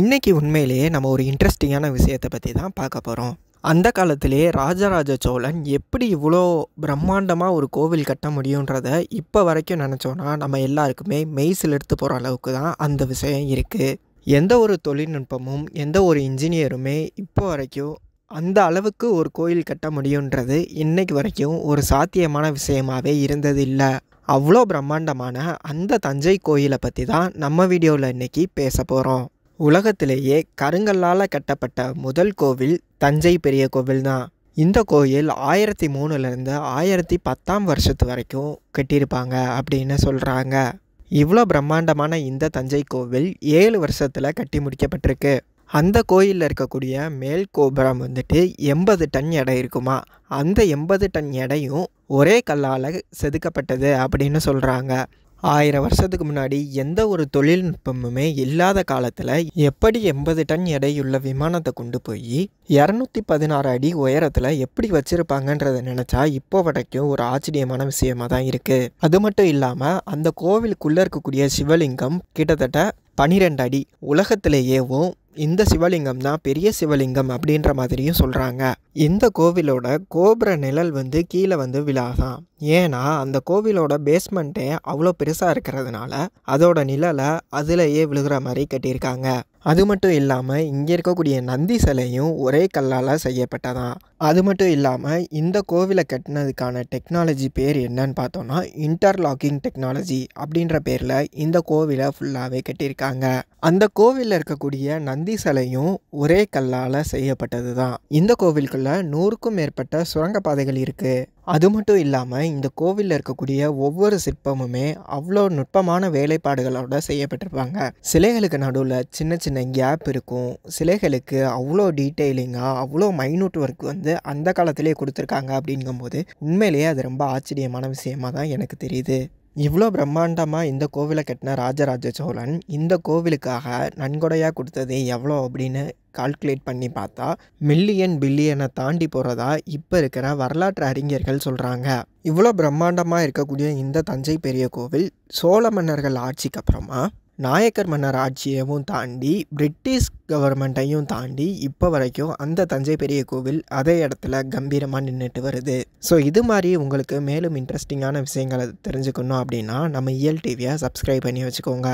இன்றைக்கி உண்மையிலேயே நம்ம ஒரு இன்ட்ரெஸ்டிங்கான விஷயத்தை பற்றி தான் பார்க்க போகிறோம் அந்த காலத்திலேயே ராஜராஜ சோழன் எப்படி இவ்வளோ பிரம்மாண்டமாக ஒரு கோவில் கட்ட முடியுன்றத இப்போ வரைக்கும் நினச்சோன்னா நம்ம எல்லாருக்குமே மெய்சில் எடுத்து போகிற அளவுக்கு தான் அந்த விஷயம் இருக்குது எந்த ஒரு தொழில்நுட்பமும் எந்த ஒரு இன்ஜினியருமே இப்போ வரைக்கும் அந்த அளவுக்கு ஒரு கோயில் கட்ட முடியுன்றது இன்றைக்கு வரைக்கும் ஒரு சாத்தியமான விஷயமாகவே இருந்தது இல்லை அவ்வளோ பிரம்மாண்டமான அந்த தஞ்சை கோயிலை பற்றி தான் நம்ம வீடியோவில் இன்றைக்கி பேச போகிறோம் உலகத்திலேயே கருங்கல்லால் கட்டப்பட்ட முதல் கோவில் தஞ்சை பெரிய கோவில் தான் இந்த கோயில் ஆயிரத்தி மூணுலேருந்து ஆயிரத்தி பத்தாம் வருஷத்து வரைக்கும் கட்டியிருப்பாங்க அப்படின்னு சொல்கிறாங்க இவ்வளோ பிரம்மாண்டமான இந்த தஞ்சை கோவில் ஏழு வருஷத்தில் கட்டி முடிக்கப்பட்டிருக்கு அந்த கோயிலில் இருக்கக்கூடிய மேல் கோபுரம் வந்துட்டு எண்பது டன் எடை இருக்குமா அந்த எண்பது டன் எடையும் ஒரே கல்லால் செதுக்கப்பட்டது அப்படின்னு சொல்கிறாங்க ஆயிரம் வருஷத்துக்கு முன்னாடி எந்த ஒரு தொழில்நுட்பமுமே இல்லாத காலத்தில் எப்படி எண்பது டன் எடையுள்ள விமானத்தை கொண்டு போய் இரநூத்தி பதினாறு அடி உயரத்தில் எப்படி வச்சுருப்பாங்கன்றத நினச்சா இப்போ வரைக்கும் ஒரு ஆச்சரியமான விஷயமாக தான் இருக்குது அது மட்டும் இல்லாமல் அந்த கோவிலுக்குள்ளே இருக்கக்கூடிய சிவலிங்கம் கிட்டத்தட்ட பனிரெண்டு அடி உலகத்திலேயேவும் இந்த சிவலிங்கம் தான் பெரிய சிவலிங்கம் அப்படின்ற மாதிரியும் சொல்கிறாங்க இந்த கோவிலோட கோபுர நிழல் வந்து கீழே வந்து விழாதான் ஏன்னா அந்த கோவிலோட பேஸ்மெண்ட்டே அவ்வளோ பெருசாக இருக்கிறதுனால அதோட நிழலை அதிலேயே விழுகிற மாதிரி கட்டியிருக்காங்க அது மட்டும் இல்லாமல் இங்கே இருக்கக்கூடிய நந்தி சிலையும் ஒரே கல்லால் செய்யப்பட்டதான் அது மட்டும் இல்லாமல் இந்த கோவிலை கட்டினதுக்கான டெக்னாலஜி பேர் என்னன்னு பார்த்தோன்னா இன்டர்லாக்கிங் டெக்னாலஜி அப்படின்ற பேரில் இந்த கோவிலை ஃபுல்லாகவே கட்டியிருக்காங்க அந்த கோவிலில் இருக்கக்கூடிய நந்தி சிலையும் ஒரே கல்லால் செய்யப்பட்டது தான் இந்த கோவிலுக்குள்ள நூறுக்கும் மேற்பட்ட சுரங்கப்பாதைகள் இருக்குது அது மட்டும் இல்லாமல் இந்த கோவிலில் இருக்கக்கூடிய ஒவ்வொரு சிற்பமுமே அவ்வளோ நுட்பமான வேலைப்பாடுகளோட செய்யப்பட்டிருப்பாங்க சிலைகளுக்கு நடுவில் சின்ன சின்ன கேப் இருக்கும் சிலைகளுக்கு அவ்வளோ டீட்டெயிலிங்காக அவ்வளோ மைனூட் ஒர்க் வந்து அந்த காலத்திலே கொடுத்துருக்காங்க அப்படிங்கும்போது உண்மையிலேயே அது ரொம்ப ஆச்சரியமான விஷயமாக தான் எனக்கு தெரியுது இவ்வளோ பிரம்மாண்டமாக இந்த கோவிலை கட்டின ராஜராஜ சோழன் இந்த கோவிலுக்காக நன்கொடையாக கொடுத்தது எவ்வளோ அப்படின்னு கால்குலேட் பண்ணி பார்த்தா மில்லியன் பில்லியனை தாண்டி போகிறதா இப்போ இருக்கிற வரலாற்று அறிஞர்கள் சொல்கிறாங்க இவ்வளோ பிரம்மாண்டமாக இருக்கக்கூடிய இந்த தஞ்சை பெரிய கோவில் சோழ மன்னர்கள் ஆட்சிக்கு அப்புறமா நாயக்கர் மன்னர் ஆட்சியவும் தாண்டி பிரிட்டிஷ் கவர்மெண்ட்டையும் தாண்டி இப்போ வரைக்கும் அந்த தஞ்சை பெரிய கோவில் அதே இடத்துல கம்பீரமாக நின்றுட்டு வருது ஸோ இது மாதிரி உங்களுக்கு மேலும் இன்ட்ரெஸ்டிங்கான விஷயங்களை தெரிஞ்சுக்கணும் அப்படின்னா நம்ம இஎல் டிவியை சப்ஸ்கிரைப் பண்ணி வச்சுக்கோங்க